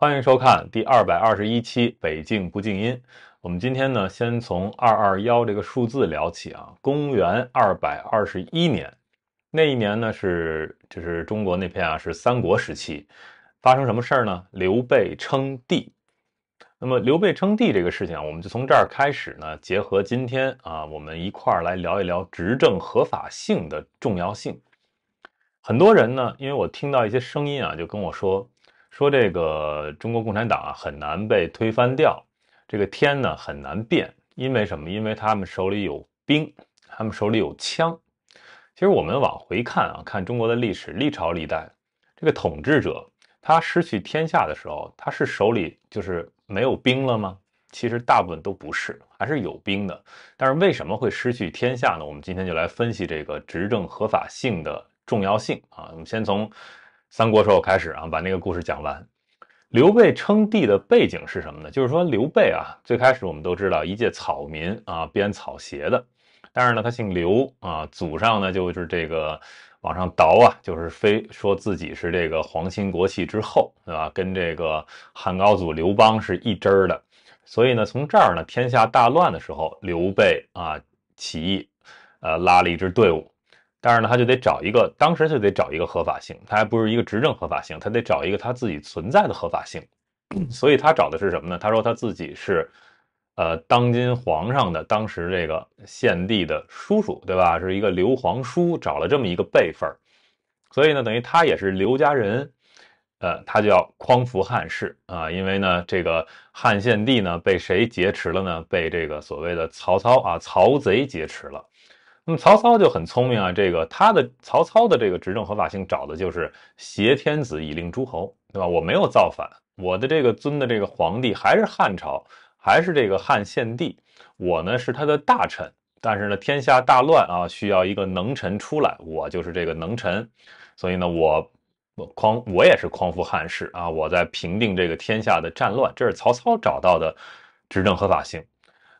欢迎收看第二百二十一期《北境不静音》。我们今天呢，先从二二幺这个数字聊起啊。公元二百二十一年，那一年呢是就是中国那片啊是三国时期，发生什么事儿呢？刘备称帝。那么刘备称帝这个事情啊，我们就从这儿开始呢，结合今天啊，我们一块儿来聊一聊执政合法性的重要性。很多人呢，因为我听到一些声音啊，就跟我说。说这个中国共产党啊很难被推翻掉，这个天呢很难变，因为什么？因为他们手里有兵，他们手里有枪。其实我们往回看啊，看中国的历史，历朝历代这个统治者他失去天下的时候，他是手里就是没有兵了吗？其实大部分都不是，还是有兵的。但是为什么会失去天下呢？我们今天就来分析这个执政合法性的重要性啊。我们先从。三国时候开始啊，把那个故事讲完。刘备称帝的背景是什么呢？就是说刘备啊，最开始我们都知道一介草民啊，编草鞋的。但是呢，他姓刘啊，祖上呢就是这个往上倒啊，就是非说自己是这个皇亲国戚之后，对吧？跟这个汉高祖刘邦是一支儿的。所以呢，从这儿呢，天下大乱的时候，刘备啊起义，呃，拉了一支队伍。但是呢，他就得找一个，当时就得找一个合法性，他还不是一个执政合法性，他得找一个他自己存在的合法性。所以他找的是什么呢？他说他自己是，呃，当今皇上的，当时这个献帝的叔叔，对吧？是一个刘皇叔，找了这么一个辈分所以呢，等于他也是刘家人，呃，他就要匡扶汉室啊。因为呢，这个汉献帝呢被谁劫持了呢？被这个所谓的曹操啊，曹贼劫持了。那么曹操就很聪明啊，这个他的曹操的这个执政合法性找的就是挟天子以令诸侯，对吧？我没有造反，我的这个尊的这个皇帝还是汉朝，还是这个汉献帝，我呢是他的大臣，但是呢天下大乱啊，需要一个能臣出来，我就是这个能臣，所以呢我匡我也是匡扶汉室啊，我在平定这个天下的战乱，这是曹操找到的执政合法性。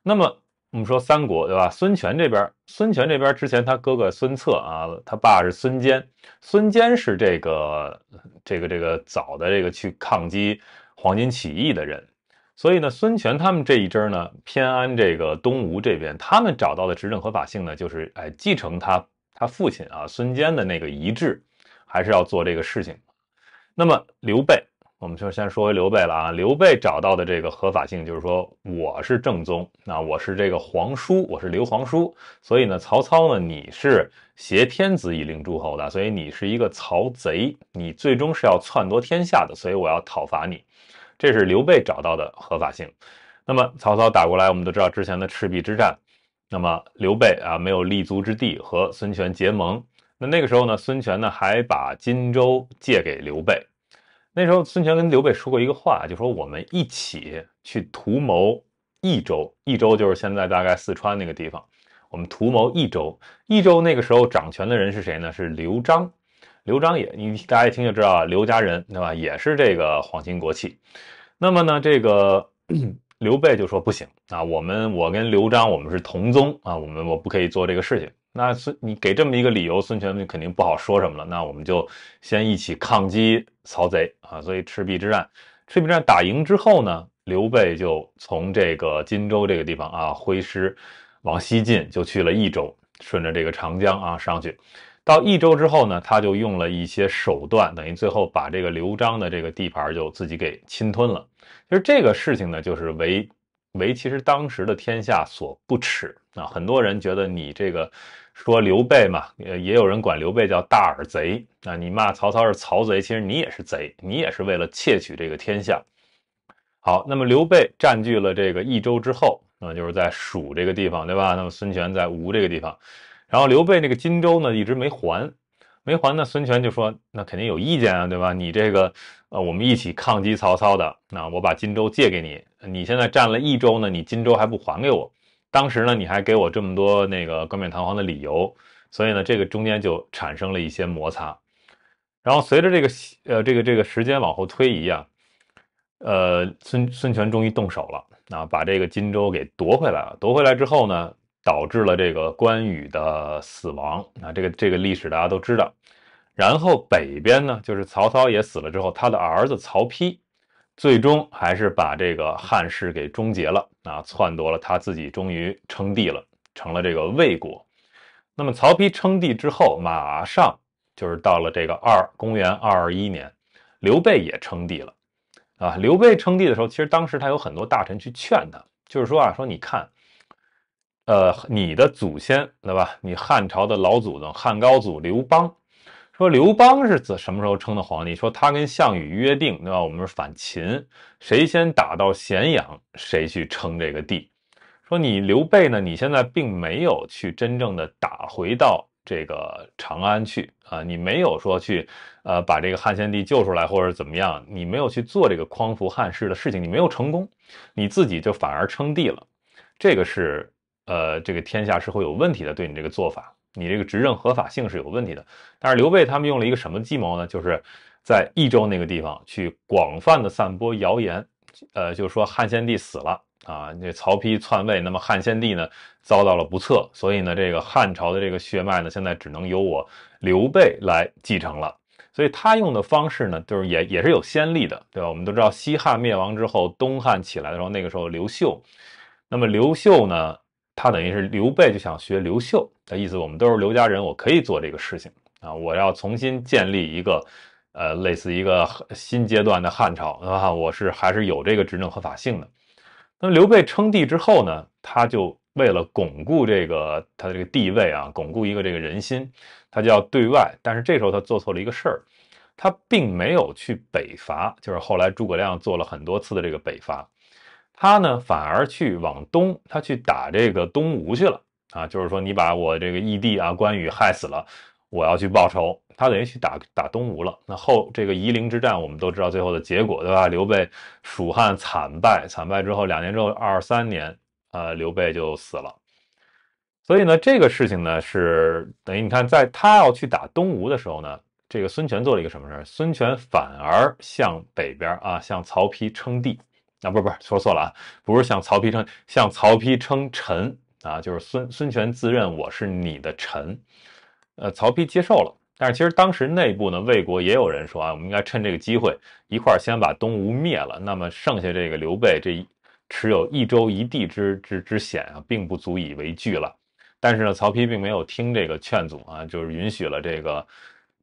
那么。我们说三国对吧？孙权这边，孙权这边之前他哥哥孙策啊，他爸是孙坚，孙坚是这个这个这个早的这个去抗击黄巾起义的人，所以呢，孙权他们这一支呢偏安这个东吴这边，他们找到的执政合法性呢就是哎继承他他父亲啊孙坚的那个遗志，还是要做这个事情。那么刘备。我们就先说回刘备了啊，刘备找到的这个合法性就是说我是正宗，那我是这个皇叔，我是刘皇叔，所以呢，曹操呢你是挟天子以令诸侯的，所以你是一个曹贼，你最终是要篡夺天下的，所以我要讨伐你，这是刘备找到的合法性。那么曹操打过来，我们都知道之前的赤壁之战，那么刘备啊没有立足之地，和孙权结盟，那那个时候呢，孙权呢还把荆州借给刘备。那时候，孙权跟刘备说过一个话，就说我们一起去图谋益州，益州就是现在大概四川那个地方。我们图谋益州，益州那个时候掌权的人是谁呢？是刘璋，刘璋也，你大家一听就知道，刘家人对吧？也是这个皇亲国戚。那么呢，这个 刘备就说不行啊，我们我跟刘璋我们是同宗啊，我们我不可以做这个事情。那孙，你给这么一个理由，孙权就肯定不好说什么了。那我们就先一起抗击曹贼啊！所以赤壁之战，赤壁之战打赢之后呢，刘备就从这个荆州这个地方啊，挥师往西进，就去了益州，顺着这个长江啊上去。到益州之后呢，他就用了一些手段，等于最后把这个刘璋的这个地盘就自己给侵吞了。其实这个事情呢，就是为。为其实当时的天下所不齿啊，很多人觉得你这个说刘备嘛，也有人管刘备叫大耳贼啊。你骂曹操是曹贼，其实你也是贼，你也是为了窃取这个天下。好，那么刘备占据了这个益州之后，啊，就是在蜀这个地方，对吧？那么孙权在吴这个地方，然后刘备那个荆州呢一直没还，没还呢，孙权就说那肯定有意见啊，对吧？你这个呃，我们一起抗击曹操的，那我把荆州借给你。你现在占了一州呢，你荆州还不还给我？当时呢，你还给我这么多那个冠冕堂皇的理由，所以呢，这个中间就产生了一些摩擦。然后随着这个呃这个这个时间往后推移啊，呃孙孙权终于动手了啊，把这个荆州给夺回来了。夺回来之后呢，导致了这个关羽的死亡啊，这个这个历史大家都知道。然后北边呢，就是曹操也死了之后，他的儿子曹丕。最终还是把这个汉室给终结了啊！篡夺了他自己，终于称帝了，成了这个魏国。那么曹丕称帝之后，马上就是到了这个二公元二二一年，刘备也称帝了啊！刘备称帝的时候，其实当时他有很多大臣去劝他，就是说啊，说你看，呃，你的祖先对吧？你汉朝的老祖宗汉高祖刘邦。说刘邦是怎什么时候称的皇帝？说他跟项羽约定，对吧？我们是反秦，谁先打到咸阳，谁去称这个帝。说你刘备呢？你现在并没有去真正的打回到这个长安去啊，你没有说去，呃，把这个汉献帝救出来或者怎么样，你没有去做这个匡扶汉室的事情，你没有成功，你自己就反而称帝了，这个是，呃，这个天下是会有问题的，对你这个做法。你这个执政合法性是有问题的，但是刘备他们用了一个什么计谋呢？就是在益州那个地方去广泛的散播谣言，呃，就是说汉献帝死了啊，那曹丕篡位，那么汉献帝呢遭到了不测，所以呢，这个汉朝的这个血脉呢，现在只能由我刘备来继承了。所以他用的方式呢，就是也也是有先例的，对吧？我们都知道西汉灭亡之后，东汉起来的时候，那个时候刘秀，那么刘秀呢？他等于是刘备就想学刘秀的意思，我们都是刘家人，我可以做这个事情啊！我要重新建立一个，呃，类似一个新阶段的汉朝啊！我是还是有这个执政合法性的。那么刘备称帝之后呢，他就为了巩固这个他的这个地位啊，巩固一个这个人心，他就要对外。但是这时候他做错了一个事儿，他并没有去北伐，就是后来诸葛亮做了很多次的这个北伐。他呢，反而去往东，他去打这个东吴去了啊！就是说，你把我这个义弟啊关羽害死了，我要去报仇。他等于去打打东吴了。那后这个夷陵之战，我们都知道最后的结果，对吧？刘备蜀汉惨败，惨败之后两年之后二三年，呃，刘备就死了。所以呢，这个事情呢，是等于你看，在他要去打东吴的时候呢，这个孙权做了一个什么事？孙权反而向北边啊，向曹丕称帝。啊，不是不是，说错了啊，不是向曹丕称向曹丕称臣啊，就是孙孙权自认我是你的臣，呃，曹丕接受了。但是其实当时内部呢，魏国也有人说啊，我们应该趁这个机会一块先把东吴灭了，那么剩下这个刘备这持有一州一地之之之险啊，并不足以为惧了。但是呢，曹丕并没有听这个劝阻啊，就是允许了这个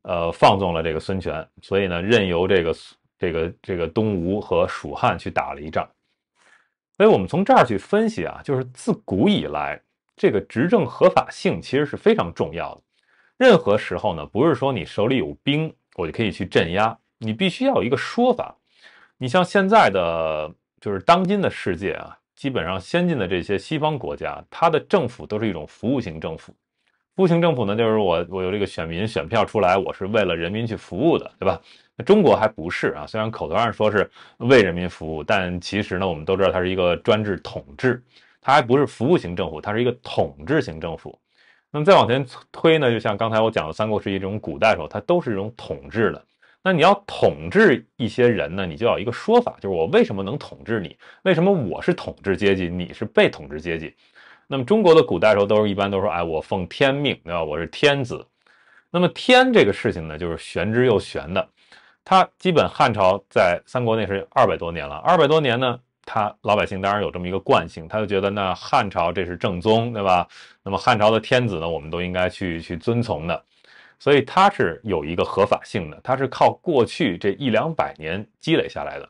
呃放纵了这个孙权，所以呢，任由这个。这个这个东吴和蜀汉去打了一仗，所以我们从这儿去分析啊，就是自古以来，这个执政合法性其实是非常重要的。任何时候呢，不是说你手里有兵，我就可以去镇压，你必须要有一个说法。你像现在的，就是当今的世界啊，基本上先进的这些西方国家，它的政府都是一种服务型政府。服务型政府呢，就是我我有这个选民选票出来，我是为了人民去服务的，对吧？中国还不是啊，虽然口头上说是为人民服务，但其实呢，我们都知道它是一个专制统治，它还不是服务型政府，它是一个统治型政府。那么再往前推呢，就像刚才我讲的三国时期这种古代时候，它都是这种统治的。那你要统治一些人呢，你就要一个说法，就是我为什么能统治你？为什么我是统治阶级，你是被统治阶级？那么中国的古代时候都是一般都说，哎，我奉天命，对吧？我是天子。那么天这个事情呢，就是玄之又玄的。他基本汉朝在三国内是二百多年了，二百多年呢，他老百姓当然有这么一个惯性，他就觉得那汉朝这是正宗，对吧？那么汉朝的天子呢，我们都应该去去遵从的，所以他是有一个合法性的，他是靠过去这一两百年积累下来的。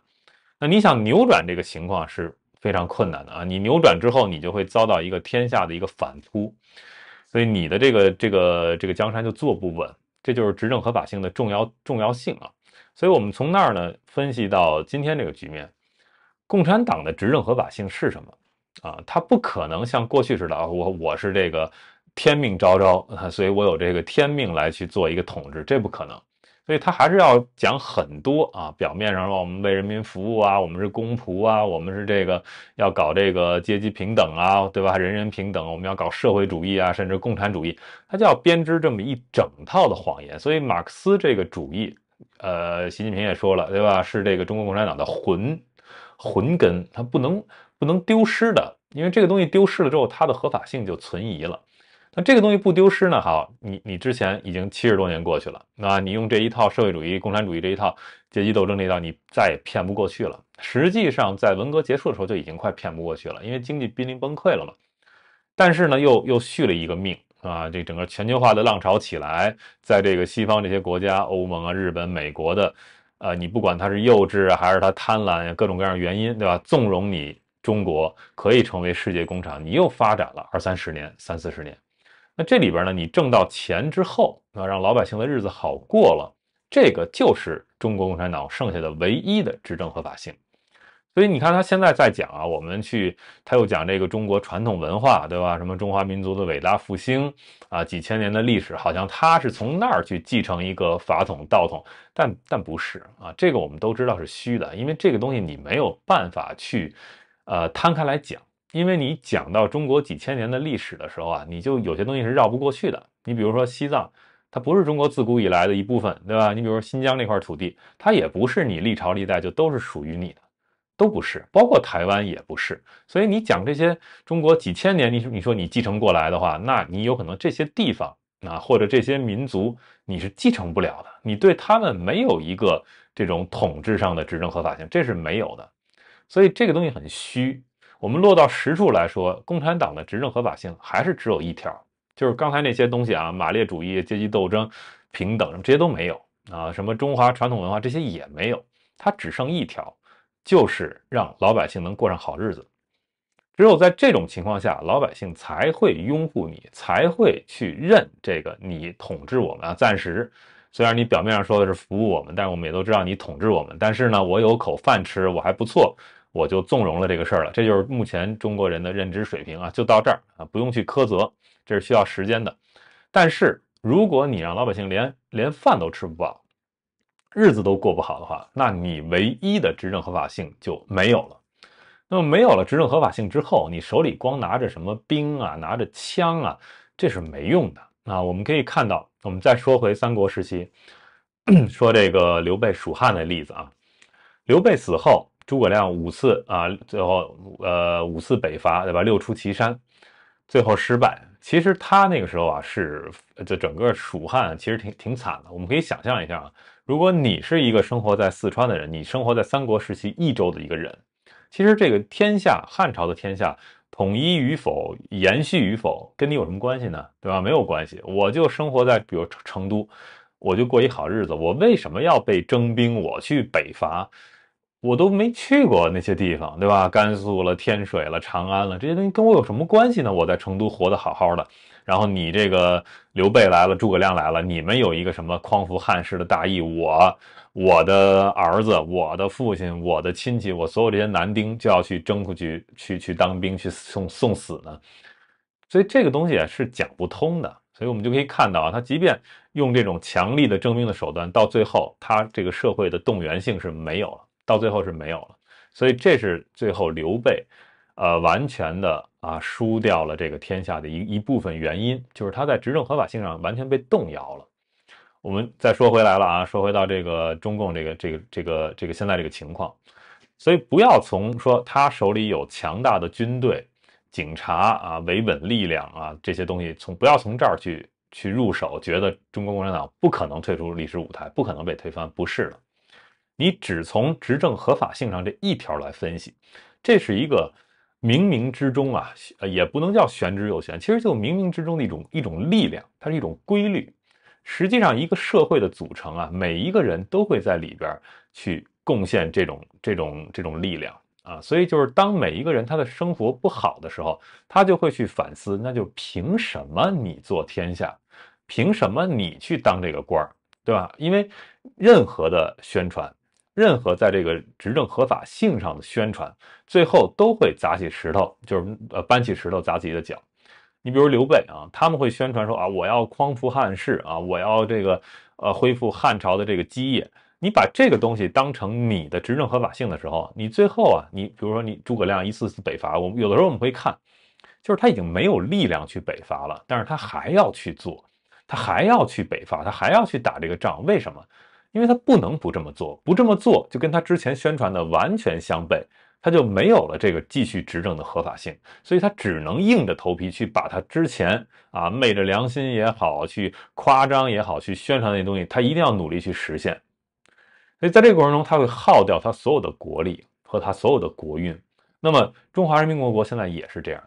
那你想扭转这个情况是非常困难的啊！你扭转之后，你就会遭到一个天下的一个反扑，所以你的这个这个这个江山就坐不稳，这就是执政合法性的重要重要性啊。所以，我们从那儿呢分析到今天这个局面，共产党的执政合法性是什么？啊，他不可能像过去似的啊，我我是这个天命昭昭，所以我有这个天命来去做一个统治，这不可能。所以他还是要讲很多啊，表面上说我们为人民服务啊，我们是公仆啊，我们是这个要搞这个阶级平等啊，对吧？人人平等，我们要搞社会主义啊，甚至共产主义，他就要编织这么一整套的谎言。所以，马克思这个主义。呃，习近平也说了，对吧？是这个中国共产党的魂，魂根，它不能不能丢失的，因为这个东西丢失了之后，它的合法性就存疑了。那这个东西不丢失呢？好，你你之前已经七十多年过去了，那你用这一套社会主义、共产主义这一套阶级斗争这一套，你再也骗不过去了。实际上，在文革结束的时候就已经快骗不过去了，因为经济濒临崩溃了嘛。但是呢，又又续了一个命。啊，这整个全球化的浪潮起来，在这个西方这些国家，欧盟啊、日本、美国的，呃，你不管他是幼稚啊，还是他贪婪，各种各样的原因，对吧？纵容你中国可以成为世界工厂，你又发展了二三十年、三四十年，那这里边呢，你挣到钱之后，啊，让老百姓的日子好过了，这个就是中国共产党剩下的唯一的执政合法性。所以你看，他现在在讲啊，我们去他又讲这个中国传统文化，对吧？什么中华民族的伟大复兴啊，几千年的历史，好像他是从那儿去继承一个法统道统，但但不是啊，这个我们都知道是虚的，因为这个东西你没有办法去，呃，摊开来讲，因为你讲到中国几千年的历史的时候啊，你就有些东西是绕不过去的。你比如说西藏，它不是中国自古以来的一部分，对吧？你比如说新疆那块土地，它也不是你历朝历代就都是属于你的。都不是，包括台湾也不是。所以你讲这些中国几千年，你你说你继承过来的话，那你有可能这些地方啊，或者这些民族，你是继承不了的。你对他们没有一个这种统治上的执政合法性，这是没有的。所以这个东西很虚。我们落到实处来说，共产党的执政合法性还是只有一条，就是刚才那些东西啊，马列主义、阶级斗争、平等，这些都没有啊，什么中华传统文化这些也没有，它只剩一条。就是让老百姓能过上好日子，只有在这种情况下，老百姓才会拥护你，才会去认这个你统治我们啊。暂时虽然你表面上说的是服务我们，但是我们也都知道你统治我们。但是呢，我有口饭吃，我还不错，我就纵容了这个事儿了。这就是目前中国人的认知水平啊，就到这儿啊，不用去苛责，这是需要时间的。但是如果你让老百姓连连饭都吃不饱，日子都过不好的话，那你唯一的执政合法性就没有了。那么没有了执政合法性之后，你手里光拿着什么兵啊，拿着枪啊，这是没用的啊。我们可以看到，我们再说回三国时期，说这个刘备蜀汉的例子啊。刘备死后，诸葛亮五次啊，最后呃五次北伐，对吧？六出祁山，最后失败。其实他那个时候啊，是这整个蜀汉其实挺挺惨的。我们可以想象一下啊。如果你是一个生活在四川的人，你生活在三国时期益州的一个人，其实这个天下，汉朝的天下统一与否、延续与否，跟你有什么关系呢？对吧？没有关系。我就生活在比如成都，我就过一好日子。我为什么要被征兵，我去北伐？我都没去过那些地方，对吧？甘肃了、天水了、长安了，这些东西跟我有什么关系呢？我在成都活得好好的。然后你这个刘备来了，诸葛亮来了，你们有一个什么匡扶汉室的大义，我、我的儿子、我的父亲、我的亲戚，我所有这些男丁就要去征出去，去去当兵去送送死呢？所以这个东西是讲不通的。所以我们就可以看到啊，他即便用这种强力的征兵的手段，到最后他这个社会的动员性是没有了，到最后是没有了。所以这是最后刘备，呃，完全的。啊，输掉了这个天下的一一部分原因，就是他在执政合法性上完全被动摇了。我们再说回来了啊，说回到这个中共这个这个这个这个现在这个情况，所以不要从说他手里有强大的军队、警察啊、维稳力量啊这些东西，从不要从这儿去去入手，觉得中国共产党不可能退出历史舞台，不可能被推翻，不是了。你只从执政合法性上这一条来分析，这是一个。冥冥之中啊，也不能叫玄之又玄，其实就冥冥之中的一种一种力量，它是一种规律。实际上，一个社会的组成啊，每一个人都会在里边去贡献这种这种这种力量啊。所以，就是当每一个人他的生活不好的时候，他就会去反思，那就凭什么你做天下，凭什么你去当这个官儿，对吧？因为任何的宣传。任何在这个执政合法性上的宣传，最后都会砸起石头，就是呃搬起石头砸自己的脚。你比如刘备啊，他们会宣传说啊，我要匡扶汉室啊，我要这个呃恢复汉朝的这个基业。你把这个东西当成你的执政合法性的时候，你最后啊，你比如说你诸葛亮一次次北伐，我们有的时候我们会看，就是他已经没有力量去北伐了，但是他还要去做，他还要去北伐，他还要去打这个仗，为什么？因为他不能不这么做，不这么做就跟他之前宣传的完全相悖，他就没有了这个继续执政的合法性，所以他只能硬着头皮去把他之前啊昧着良心也好，去夸张也好，去宣传那些东西，他一定要努力去实现。所以在这个过程中，他会耗掉他所有的国力和他所有的国运。那么中华人民共和国现在也是这样，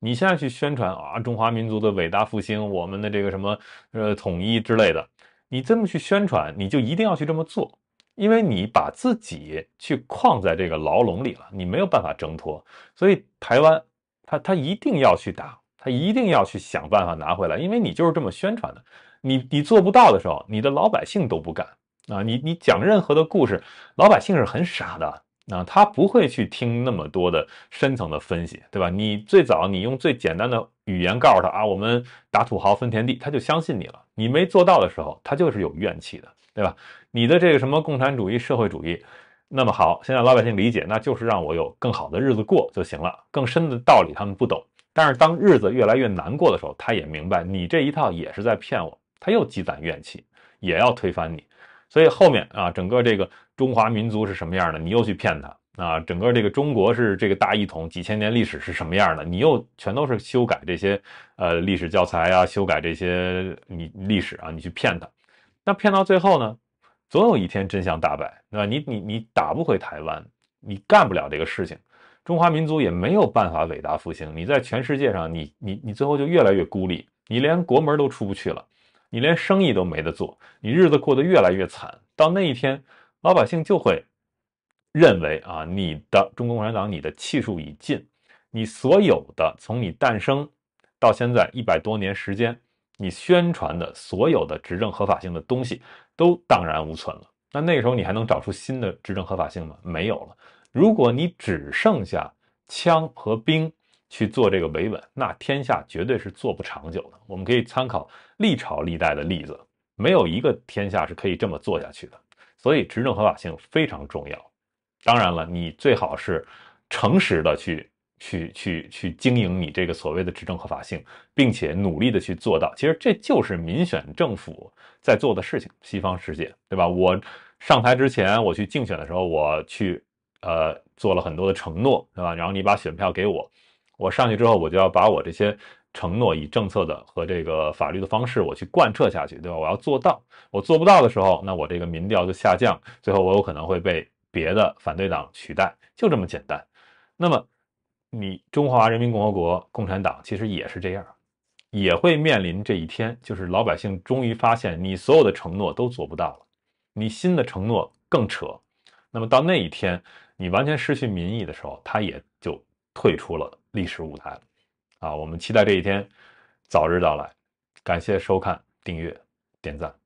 你现在去宣传啊中华民族的伟大复兴，我们的这个什么呃统一之类的。你这么去宣传，你就一定要去这么做，因为你把自己去框在这个牢笼里了，你没有办法挣脱。所以台湾，他他一定要去打，他一定要去想办法拿回来，因为你就是这么宣传的。你你做不到的时候，你的老百姓都不敢啊！你你讲任何的故事，老百姓是很傻的。啊，他不会去听那么多的深层的分析，对吧？你最早你用最简单的语言告诉他啊，我们打土豪分田地，他就相信你了。你没做到的时候，他就是有怨气的，对吧？你的这个什么共产主义、社会主义，那么好，现在老百姓理解，那就是让我有更好的日子过就行了。更深的道理他们不懂，但是当日子越来越难过的时候，他也明白你这一套也是在骗我，他又积攒怨气，也要推翻你。所以后面啊，整个这个。中华民族是什么样的？你又去骗他啊！整个这个中国是这个大一统几千年历史是什么样的？你又全都是修改这些呃历史教材啊，修改这些你历史啊，你去骗他。那骗到最后呢，总有一天真相大白，对吧？你你你打不回台湾，你干不了这个事情，中华民族也没有办法伟大复兴。你在全世界上，你你你最后就越来越孤立，你连国门都出不去了，你连生意都没得做，你日子过得越来越惨。到那一天。老百姓就会认为啊，你的中国共产党，你的气数已尽，你所有的从你诞生到现在一百多年时间，你宣传的所有的执政合法性的东西都荡然无存了。那那个时候，你还能找出新的执政合法性吗？没有了。如果你只剩下枪和兵去做这个维稳，那天下绝对是做不长久的。我们可以参考历朝历代的例子，没有一个天下是可以这么做下去的。所以，执政合法性非常重要。当然了，你最好是诚实的去、去、去、去经营你这个所谓的执政合法性，并且努力的去做到。其实这就是民选政府在做的事情，西方世界，对吧？我上台之前，我去竞选的时候，我去，呃，做了很多的承诺，对吧？然后你把选票给我，我上去之后，我就要把我这些。承诺以政策的和这个法律的方式我去贯彻下去，对吧？我要做到，我做不到的时候，那我这个民调就下降，最后我有可能会被别的反对党取代，就这么简单。那么你中华人民共和国共产党其实也是这样，也会面临这一天，就是老百姓终于发现你所有的承诺都做不到了，你新的承诺更扯。那么到那一天，你完全失去民意的时候，他也就退出了历史舞台了。啊，我们期待这一天早日到来。感谢收看、订阅、点赞。